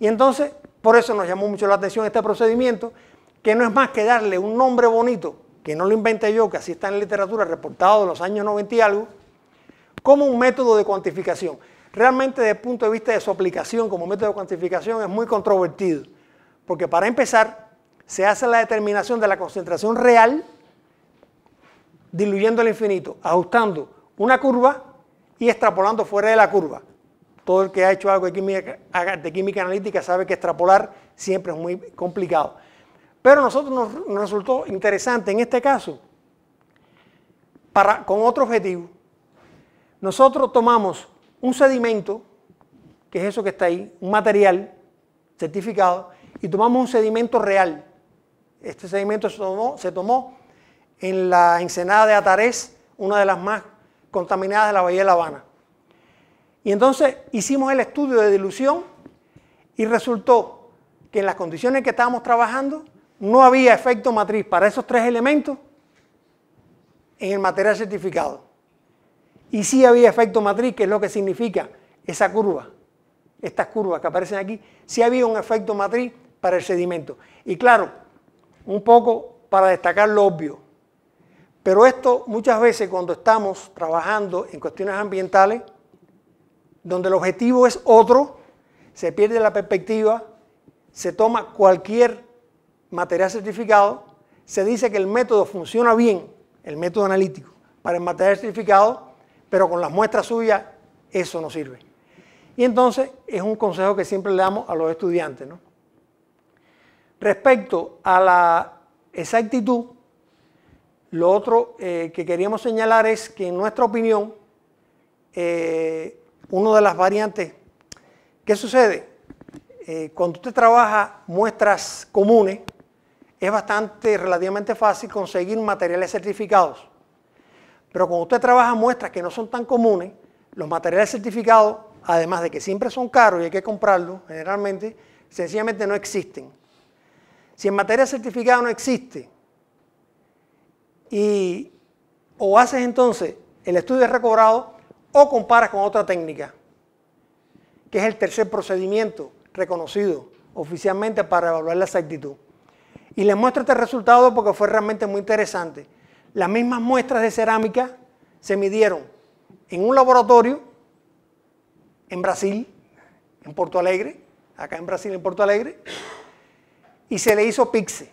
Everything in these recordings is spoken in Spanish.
Y entonces, por eso nos llamó mucho la atención este procedimiento, que no es más que darle un nombre bonito, que no lo inventé yo, que así está en la literatura, reportado de los años 90 y algo, como un método de cuantificación. Realmente desde el punto de vista de su aplicación como método de cuantificación es muy controvertido, porque para empezar, se hace la determinación de la concentración real diluyendo el infinito, ajustando una curva y extrapolando fuera de la curva. Todo el que ha hecho algo de química, analítica sabe que extrapolar siempre es muy complicado. Pero a nosotros nos, resultó interesante en este caso, para, con otro objetivo. Nosotros tomamos un sedimento, que es eso que está ahí, un material certificado, y tomamos un sedimento real este sedimento se tomó, en la ensenada de Atarés, una de las más contaminadas de la Bahía de La Habana. Y entonces hicimos el estudio de dilución y resultó que en las condiciones que estábamos trabajando no había efecto matriz para esos tres elementos en el material certificado. Y sí había efecto matriz, que es lo que significa esa curva, estas curvas que aparecen aquí, sí había un efecto matriz para el sedimento. Y claro, un poco para destacar lo obvio. Pero esto muchas veces cuando estamos trabajando en cuestiones ambientales, donde el objetivo es otro, se pierde la perspectiva, se toma cualquier material certificado, se dice que el método funciona bien, el método analítico, para el material certificado, pero con las muestras suyas eso no sirve. Y entonces es un consejo que siempre le damos a los estudiantes, ¿no? Respecto a la exactitud, lo otro eh, que queríamos señalar es que en nuestra opinión, eh, una de las variantes, ¿qué sucede? Eh, cuando usted trabaja muestras comunes, es bastante, relativamente fácil conseguir materiales certificados. Pero cuando usted trabaja muestras que no son tan comunes, los materiales certificados, además de que siempre son caros y hay que comprarlos generalmente, sencillamente no existen. Si en materia certificada no existe, y o haces entonces el estudio recobrado o comparas con otra técnica, que es el tercer procedimiento reconocido oficialmente para evaluar la exactitud. Y les muestro este resultado porque fue realmente muy interesante. Las mismas muestras de cerámica se midieron en un laboratorio en Brasil, en Porto Alegre, acá en Brasil, en Porto Alegre, y se le hizo PIXE.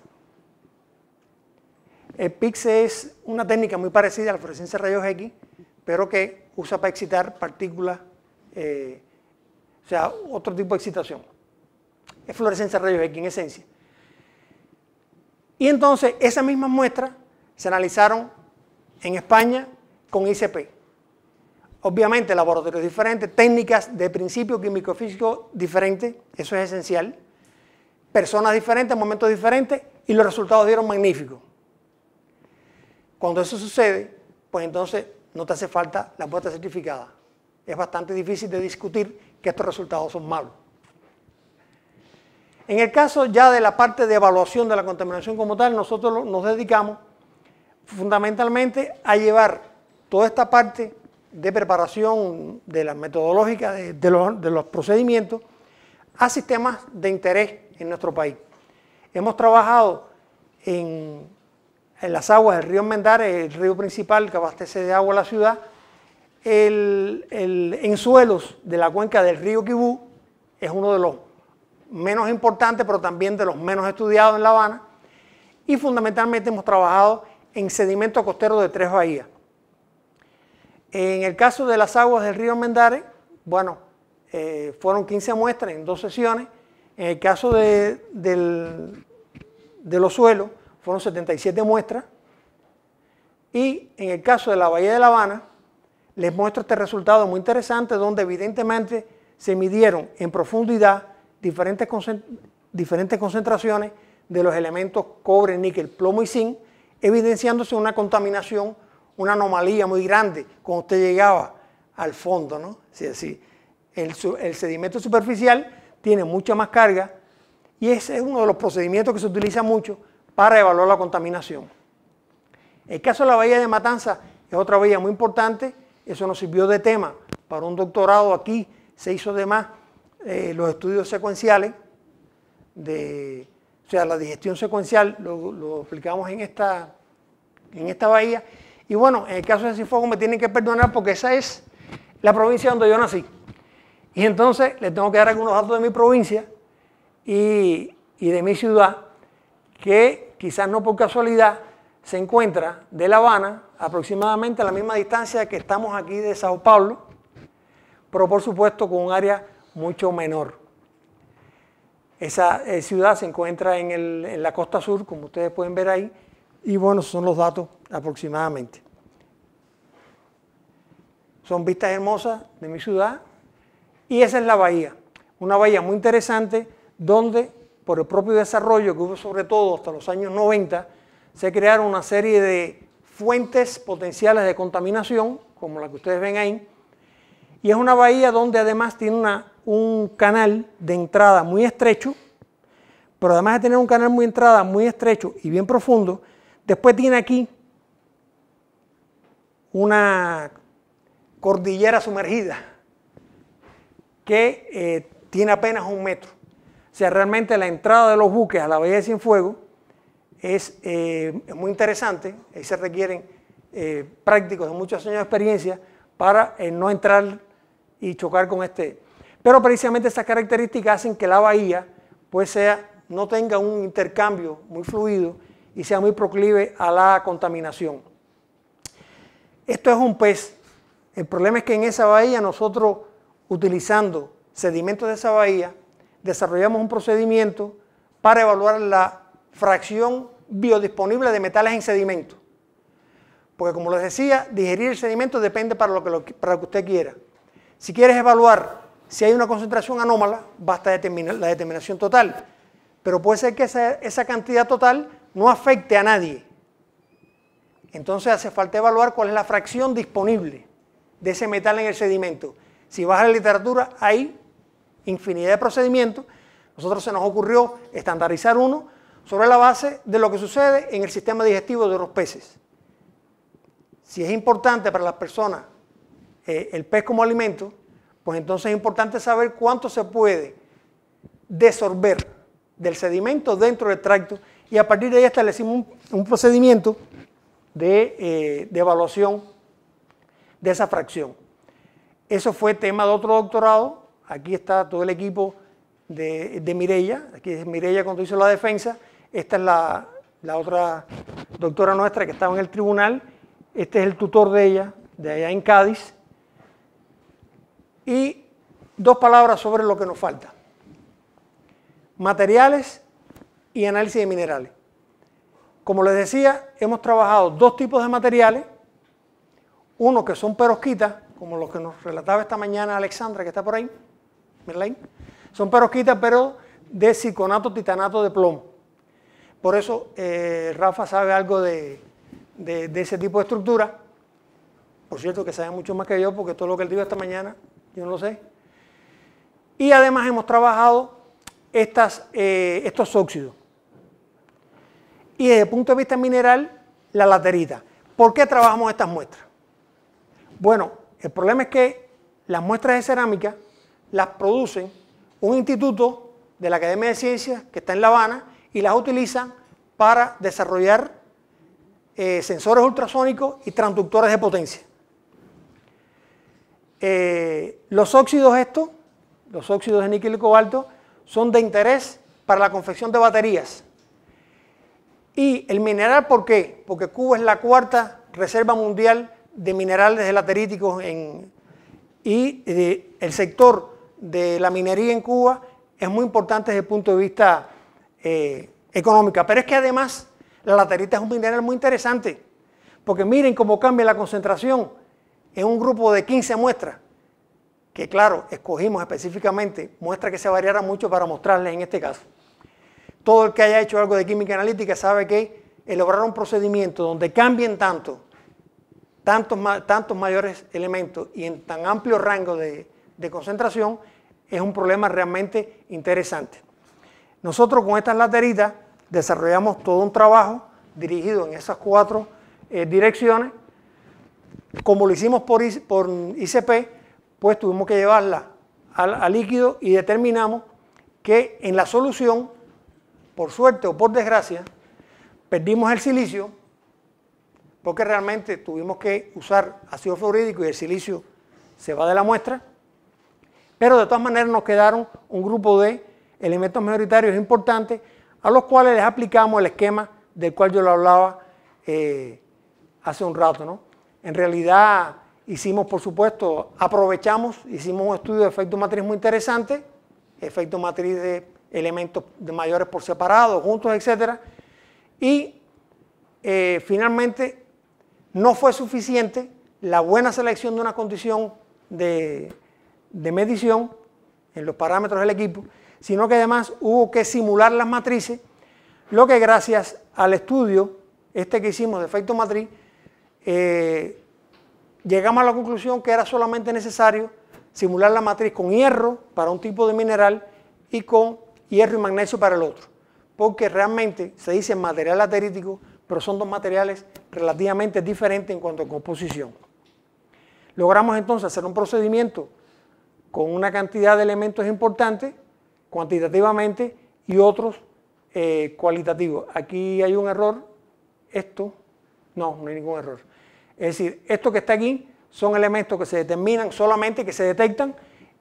El PIXE es una técnica muy parecida a la fluorescencia de rayos X, pero que usa para excitar partículas, eh, o sea, otro tipo de excitación. Es fluorescencia de rayos X en esencia. Y entonces esas mismas muestras se analizaron en España con ICP. Obviamente laboratorios diferentes, técnicas de principio químico-físico diferentes, eso es esencial personas diferentes, momentos diferentes, y los resultados dieron magníficos. Cuando eso sucede, pues entonces no te hace falta la puerta certificada. Es bastante difícil de discutir que estos resultados son malos. En el caso ya de la parte de evaluación de la contaminación como tal, nosotros nos dedicamos fundamentalmente a llevar toda esta parte de preparación de la metodológica de los procedimientos a sistemas de interés en nuestro país. Hemos trabajado en, en las aguas del río Mendares, el río principal que abastece de agua a la ciudad, el, el, en suelos de la cuenca del río Kibú, es uno de los menos importantes, pero también de los menos estudiados en La Habana, y fundamentalmente hemos trabajado en sedimento costero de tres bahías. En el caso de las aguas del río Mendares, bueno, eh, fueron 15 muestras en dos sesiones, en el caso de, los suelos, fueron 77 muestras. Y en el caso de la Bahía de La Habana, les muestro este resultado muy interesante donde evidentemente se midieron en profundidad diferentes, concentraciones de los elementos cobre, níquel, plomo y zinc, evidenciándose una contaminación, una anomalía muy grande cuando usted llegaba al fondo, ¿no? Es decir, el sedimento superficial tiene mucha más carga y ese es uno de los procedimientos que se utiliza mucho para evaluar la contaminación. El caso de la bahía de Matanza es otra bahía muy importante, eso nos sirvió de tema para un doctorado aquí, se hizo además eh, los estudios secuenciales, de, o sea, la digestión secuencial, lo, explicamos en esta, en esta bahía. Y bueno, en el caso de Cienfuegos me tienen que perdonar porque esa es la provincia donde yo nací. Y entonces les tengo que dar algunos datos de mi provincia y, de mi ciudad, que quizás no por casualidad se encuentra de La Habana aproximadamente a la misma distancia que estamos aquí de Sao Paulo, pero por supuesto con un área mucho menor. Esa eh, ciudad se encuentra en, en la costa sur, como ustedes pueden ver ahí, y bueno, son los datos aproximadamente. Son vistas hermosas de mi ciudad, y esa es la bahía, una bahía muy interesante donde por el propio desarrollo que hubo sobre todo hasta los años 90, se crearon una serie de fuentes potenciales de contaminación, como la que ustedes ven ahí, y es una bahía donde además tiene un canal de entrada muy estrecho, pero además de tener un canal de entrada muy estrecho y bien profundo, después tiene aquí una cordillera sumergida que eh, tiene apenas un metro. O sea, realmente la entrada de los buques a la Bahía de fuego eh, es, muy interesante. Ahí se requieren eh, prácticos de muchos años de experiencia para no entrar y chocar con este. Pero precisamente estas características hacen que la bahía pues sea, no tenga un intercambio muy fluido y sea muy proclive a la contaminación. Esto es un pez. El problema es que en esa bahía nosotros utilizando sedimentos de esa bahía, desarrollamos un procedimiento para evaluar la fracción biodisponible de metales en sedimento. Porque como les decía, digerir el sedimento depende para lo que, usted quiera. Si quieres evaluar si hay una concentración anómala, basta determinar la determinación total. Pero puede ser que esa cantidad total no afecte a nadie. Entonces hace falta evaluar cuál es la fracción disponible de ese metal en el sedimento. Si vas a la literatura, hay infinidad de procedimientos. Nosotros se nos ocurrió estandarizar uno sobre la base de lo que sucede en el sistema digestivo de los peces. Si es importante para las personas eh, el pez como alimento, pues entonces es importante saber cuánto se puede desorber del sedimento dentro del tracto y a partir de ahí establecimos un, procedimiento eh, de evaluación de esa fracción. Eso fue tema de otro doctorado. Aquí está todo el equipo de, de Mirella. Aquí es Mirella cuando hizo la defensa. Esta es la, la otra doctora nuestra que estaba en el tribunal. Este es el tutor de ella, de allá en Cádiz. Y dos palabras sobre lo que nos falta. Materiales y análisis de minerales. Como les decía, hemos trabajado dos tipos de materiales. Uno que son perosquitas, como los que nos relataba esta mañana Alexandra, que está por ahí, Merlain, son perosquitas, pero de circonato titanato de plomo. Por eso eh, Rafa sabe algo de, de, ese tipo de estructura. Por cierto, que sabe mucho más que yo, porque todo lo que él dijo esta mañana, yo no lo sé. Y además hemos trabajado estas, eh, estos óxidos. Y desde el punto de vista mineral, la laterita. ¿Por qué trabajamos estas muestras? Bueno, el problema es que las muestras de cerámica las producen un instituto de la Academia de Ciencias que está en La Habana y las utilizan para desarrollar eh, sensores ultrasónicos y transductores de potencia. Eh, los óxidos estos, los óxidos de níquel y cobalto, son de interés para la confección de baterías. Y el mineral, ¿por qué? Porque Cuba es la cuarta reserva mundial de minerales lateríticos en, y el sector de la minería en Cuba es muy importante desde el punto de vista eh, económico. Pero es que además la laterita es un mineral muy interesante, porque miren cómo cambia la concentración en un grupo de 15 muestras, que claro, escogimos específicamente muestras que se variaran mucho para mostrarles en este caso. Todo el que haya hecho algo de química analítica sabe que lograr un procedimiento donde cambien tanto tantos, tantos mayores elementos y en tan amplio rango de, concentración, es un problema realmente interesante. Nosotros con estas lateritas desarrollamos todo un trabajo dirigido en esas cuatro eh, direcciones. Como lo hicimos por, por, ICP, pues tuvimos que llevarla al, al líquido y determinamos que en la solución, por suerte o por desgracia, perdimos el silicio, porque realmente tuvimos que usar ácido fluorídico y el silicio se va de la muestra, pero de todas maneras nos quedaron un grupo de elementos mayoritarios importantes a los cuales les aplicamos el esquema del cual yo lo hablaba eh, hace un rato. ¿no? En realidad hicimos, por supuesto, aprovechamos, hicimos un estudio de efecto matriz muy interesante, efecto matriz de elementos mayores por separado, juntos, etc. Y eh, finalmente no fue suficiente la buena selección de una condición de, medición en los parámetros del equipo, sino que además hubo que simular las matrices, lo que gracias al estudio, este que hicimos de efecto matriz, eh, llegamos a la conclusión que era solamente necesario simular la matriz con hierro para un tipo de mineral y con hierro y magnesio para el otro, porque realmente se dice material laterítico pero son dos materiales relativamente diferentes en cuanto a composición. Logramos entonces hacer un procedimiento con una cantidad de elementos importantes, cuantitativamente, y otros eh, cualitativos. Aquí hay un error, esto, no, no hay ningún error. Es decir, esto que está aquí son elementos que se determinan solamente, que se detectan,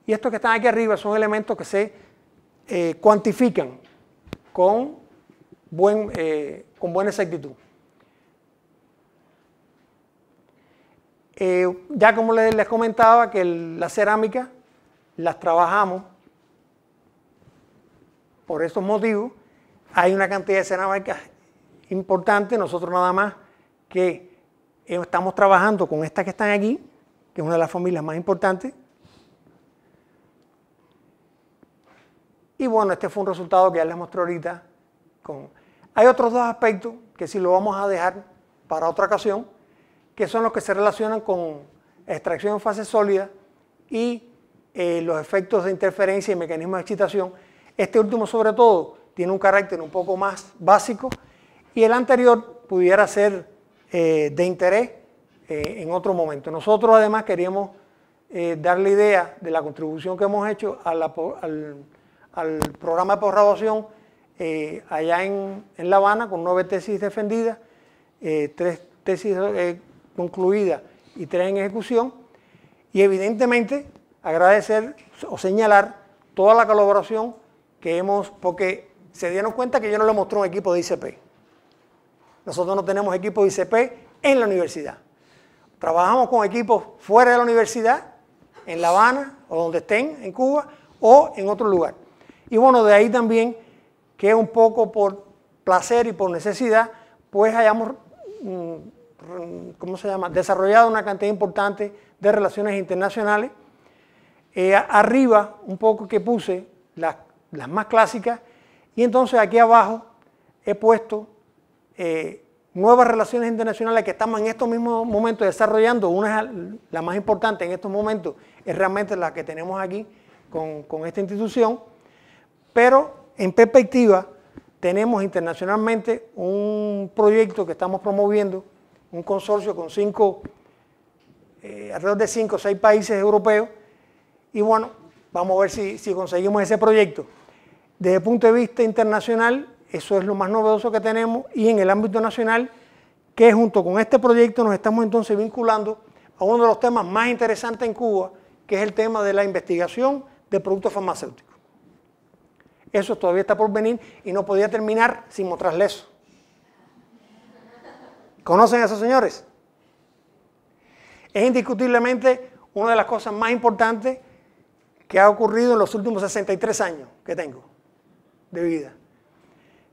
y estos que están aquí arriba son elementos que se eh, cuantifican con eh, con buena exactitud. Eh, ya como les, comentaba que la cerámica las trabajamos por estos motivos. Hay una cantidad de cerámicas importante, nosotros nada más que estamos trabajando con estas que están aquí, que es una de las familias más importantes. Y bueno, este fue un resultado que ya les mostré ahorita con hay otros dos aspectos que sí lo vamos a dejar para otra ocasión, que son los que se relacionan con extracción en fase sólida y eh, los efectos de interferencia y mecanismos de excitación. Este último sobre todo tiene un carácter un poco más básico y el anterior pudiera ser eh, de interés eh, en otro momento. Nosotros además queríamos dar la idea de la contribución que hemos hecho al, programa de posgraduación eh, allá en, La Habana con nueve tesis defendidas, eh, tres tesis eh, concluidas y tres en ejecución. Y evidentemente agradecer o señalar toda la colaboración que hemos, porque se dieron cuenta que yo no le mostré un equipo de ICP. Nosotros no tenemos equipo de ICP en la universidad. Trabajamos con equipos fuera de la universidad, en La Habana o donde estén, en Cuba o en otro lugar. Y bueno, de ahí también que un poco por placer y por necesidad, pues hayamos, mm, ¿cómo se llama?, desarrollado una cantidad importante de relaciones internacionales. Eh, arriba, un poco que puse las, más clásicas, y entonces aquí abajo he puesto eh, nuevas relaciones internacionales que estamos en estos mismos momentos desarrollando. Una es la más importante en estos momentos, es realmente la que tenemos aquí con, con esta institución, pero en perspectiva, tenemos internacionalmente un proyecto que estamos promoviendo, un consorcio con cinco, eh, alrededor de cinco o seis países europeos, y bueno, vamos a ver si conseguimos ese proyecto. Desde el punto de vista internacional, eso es lo más novedoso que tenemos, y en el ámbito nacional, que junto con este proyecto nos estamos entonces vinculando a uno de los temas más interesantes en Cuba, que es el tema de la investigación de productos farmacéuticos. Eso todavía está por venir y no podía terminar sin mostrarles. eso. ¿Conocen a esos señores? Es indiscutiblemente una de las cosas más importantes que ha ocurrido en los últimos 63 años que tengo de vida.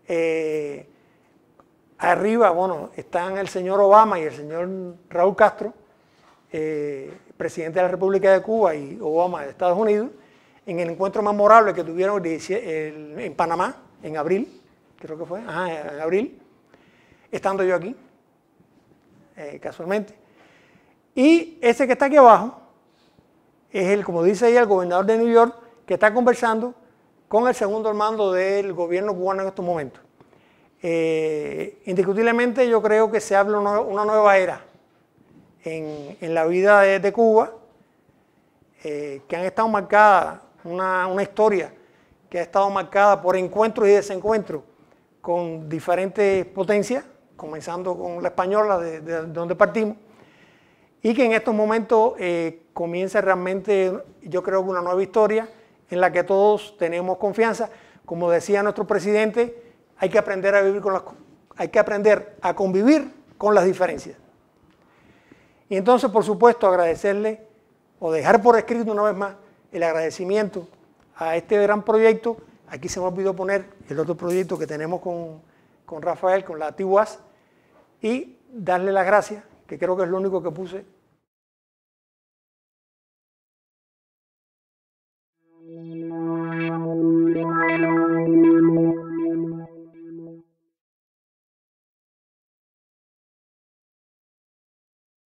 Eh, arriba, bueno, están el señor Obama y el señor Raúl Castro, eh, presidente de la República de Cuba y Obama de Estados Unidos en el encuentro memorable que tuvieron en Panamá, en abril, creo que fue, en abril, estando yo aquí, eh, casualmente. Y ese que está aquí abajo es el, como dice ahí, el gobernador de New York, que está conversando con el segundo mando del gobierno cubano en estos momentos. Eh, indiscutiblemente yo creo que se habla una, nueva era en, la vida de, Cuba, eh, que han estado marcadas una, historia que ha estado marcada por encuentros y desencuentros con diferentes potencias, comenzando con la española, de, donde partimos, y que en estos momentos eh, comienza realmente, yo creo que una nueva historia en la que todos tenemos confianza. Como decía nuestro presidente, hay que aprender a vivir con las, hay que aprender a convivir con las diferencias. Y entonces, por supuesto, agradecerle o dejar por escrito una vez más el agradecimiento a este gran proyecto. Aquí se me olvidó poner el otro proyecto que tenemos con, con Rafael, con la TIWAS, y darle las gracias, que creo que es lo único que puse